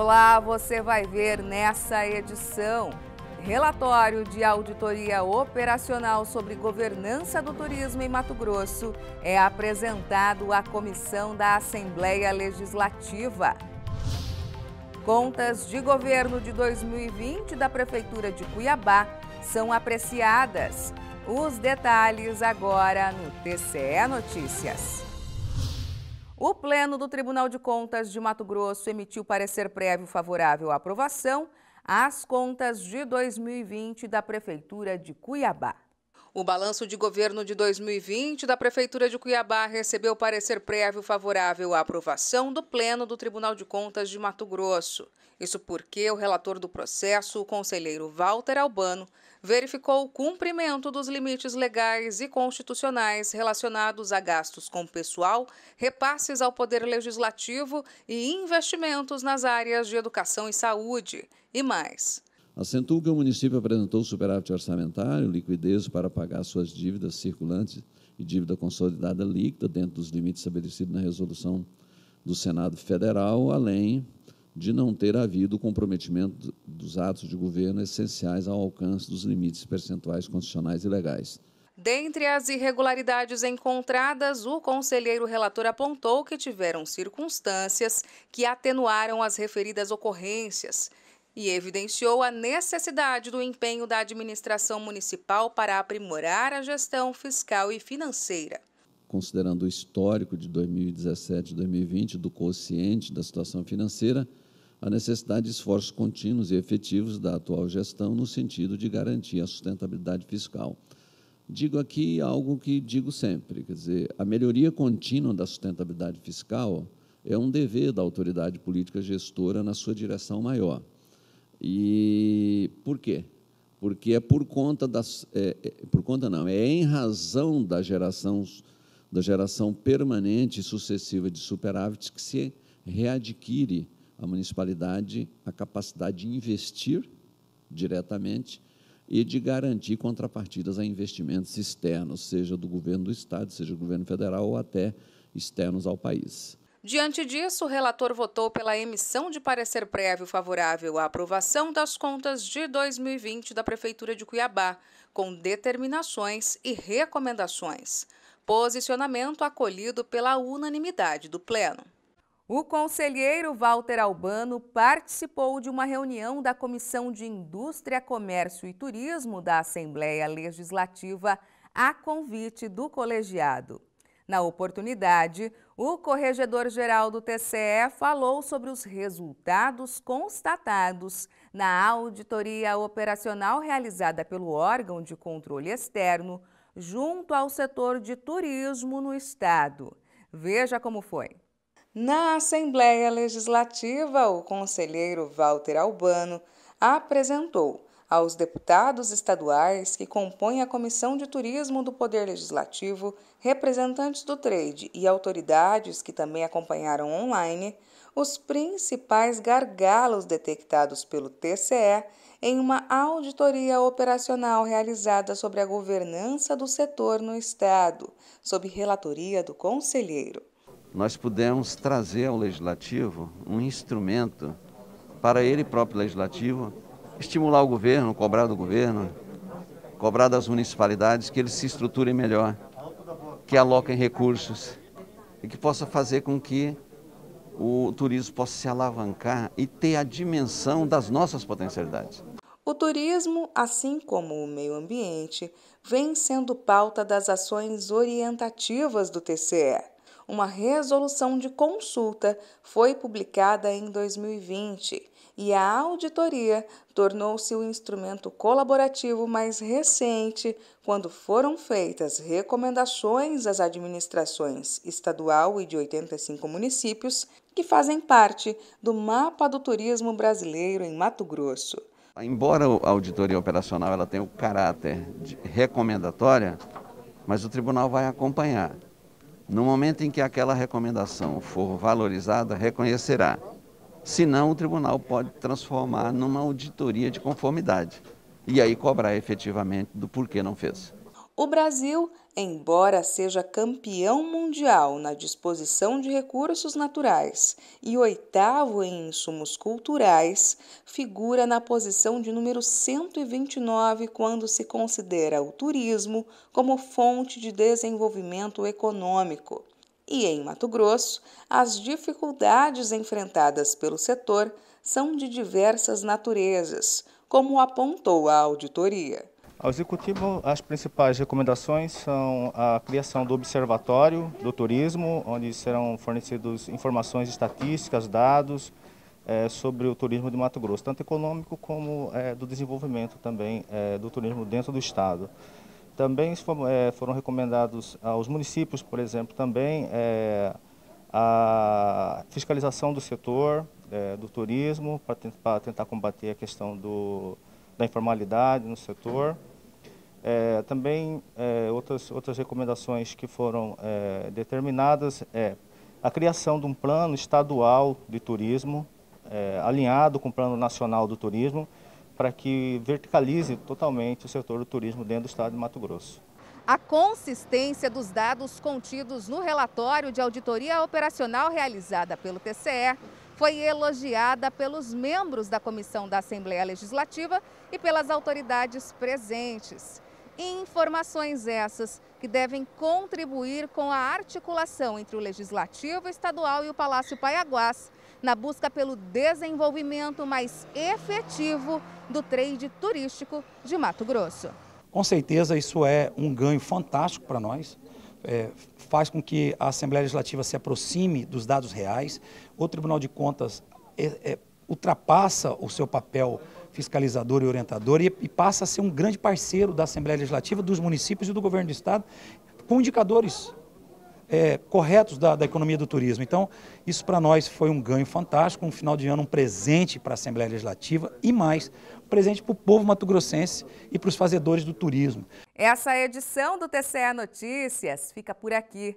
Olá, você vai ver nessa edição. Relatório de auditoria operacional sobre governança do turismo em Mato Grosso é apresentado à comissão da Assembleia Legislativa. Contas de governo de 2020 da Prefeitura de Cuiabá são apreciadas. Os detalhes agora no TCE Notícias. O Pleno do Tribunal de Contas de Mato Grosso emitiu parecer prévio favorável à aprovação às contas de 2020 da Prefeitura de Cuiabá. O balanço de governo de 2020 da Prefeitura de Cuiabá recebeu parecer prévio favorável à aprovação do Pleno do Tribunal de Contas de Mato Grosso. Isso porque o relator do processo, o conselheiro Walter Albano, verificou o cumprimento dos limites legais e constitucionais relacionados a gastos com pessoal, repasses ao Poder Legislativo e investimentos nas áreas de educação e saúde, e mais. A que o é município apresentou superávit orçamentário, liquidez para pagar suas dívidas circulantes e dívida consolidada líquida dentro dos limites estabelecidos na resolução do Senado Federal, além de não ter havido comprometimento dos atos de governo essenciais ao alcance dos limites percentuais constitucionais e legais. Dentre as irregularidades encontradas, o conselheiro relator apontou que tiveram circunstâncias que atenuaram as referidas ocorrências e evidenciou a necessidade do empenho da administração municipal para aprimorar a gestão fiscal e financeira. Considerando o histórico de 2017 e 2020 do quociente da situação financeira, a necessidade de esforços contínuos e efetivos da atual gestão no sentido de garantir a sustentabilidade fiscal. Digo aqui algo que digo sempre, quer dizer, a melhoria contínua da sustentabilidade fiscal é um dever da autoridade política gestora na sua direção maior. E por quê? Porque é por conta das, é, é, por conta não, é em razão da geração da geração permanente e sucessiva de superávites que se readquire a municipalidade a capacidade de investir diretamente e de garantir contrapartidas a investimentos externos, seja do governo do Estado, seja do governo federal ou até externos ao país. Diante disso, o relator votou pela emissão de parecer prévio favorável à aprovação das contas de 2020 da Prefeitura de Cuiabá, com determinações e recomendações. Posicionamento acolhido pela unanimidade do Pleno. O conselheiro Walter Albano participou de uma reunião da Comissão de Indústria, Comércio e Turismo da Assembleia Legislativa a convite do colegiado. Na oportunidade, o corregedor-geral do TCE falou sobre os resultados constatados na auditoria operacional realizada pelo órgão de controle externo junto ao setor de turismo no Estado. Veja como foi. Na Assembleia Legislativa, o conselheiro Walter Albano apresentou aos deputados estaduais que compõem a Comissão de Turismo do Poder Legislativo, representantes do trade e autoridades que também acompanharam online os principais gargalos detectados pelo TCE em uma auditoria operacional realizada sobre a governança do setor no Estado, sob relatoria do conselheiro. Nós pudemos trazer ao Legislativo um instrumento para ele próprio Legislativo estimular o governo, cobrar do governo, cobrar das municipalidades que eles se estruturem melhor, que aloquem recursos e que possa fazer com que o turismo possa se alavancar e ter a dimensão das nossas potencialidades. O turismo, assim como o meio ambiente, vem sendo pauta das ações orientativas do TCE uma resolução de consulta foi publicada em 2020 e a auditoria tornou-se o um instrumento colaborativo mais recente quando foram feitas recomendações às administrações estadual e de 85 municípios que fazem parte do mapa do turismo brasileiro em Mato Grosso. Embora a auditoria operacional ela tenha o caráter recomendatória, mas o tribunal vai acompanhar. No momento em que aquela recomendação for valorizada, reconhecerá. Senão, o tribunal pode transformar numa auditoria de conformidade e aí cobrar efetivamente do porquê não fez. O Brasil, embora seja campeão mundial na disposição de recursos naturais e oitavo em insumos culturais, figura na posição de número 129 quando se considera o turismo como fonte de desenvolvimento econômico. E em Mato Grosso, as dificuldades enfrentadas pelo setor são de diversas naturezas, como apontou a auditoria. Ao Executivo, as principais recomendações são a criação do Observatório do Turismo, onde serão fornecidas informações estatísticas, dados é, sobre o turismo de Mato Grosso, tanto econômico como é, do desenvolvimento também é, do turismo dentro do Estado. Também foram recomendados aos municípios, por exemplo, também a fiscalização do setor do turismo, para tentar combater a questão do, da informalidade no setor. É, também é, outras, outras recomendações que foram é, determinadas é a criação de um plano estadual de turismo, é, alinhado com o Plano Nacional do Turismo, para que verticalize totalmente o setor do turismo dentro do estado de Mato Grosso. A consistência dos dados contidos no relatório de auditoria operacional realizada pelo TCE foi elogiada pelos membros da comissão da Assembleia Legislativa e pelas autoridades presentes. Informações essas que devem contribuir com a articulação entre o Legislativo Estadual e o Palácio Paiaguás, na busca pelo desenvolvimento mais efetivo do trade turístico de Mato Grosso. Com certeza isso é um ganho fantástico para nós, é, faz com que a Assembleia Legislativa se aproxime dos dados reais, o Tribunal de Contas é, é, ultrapassa o seu papel fiscalizador e orientador e, e passa a ser um grande parceiro da Assembleia Legislativa, dos municípios e do governo do Estado, com indicadores é, corretos da, da, economia do turismo. Então, isso para nós foi um ganho fantástico, um final de ano, um presente para a Assembleia Legislativa e mais, um presente para o povo mato-grossense e para os fazedores do turismo. Essa é edição do TCE Notícias fica por aqui.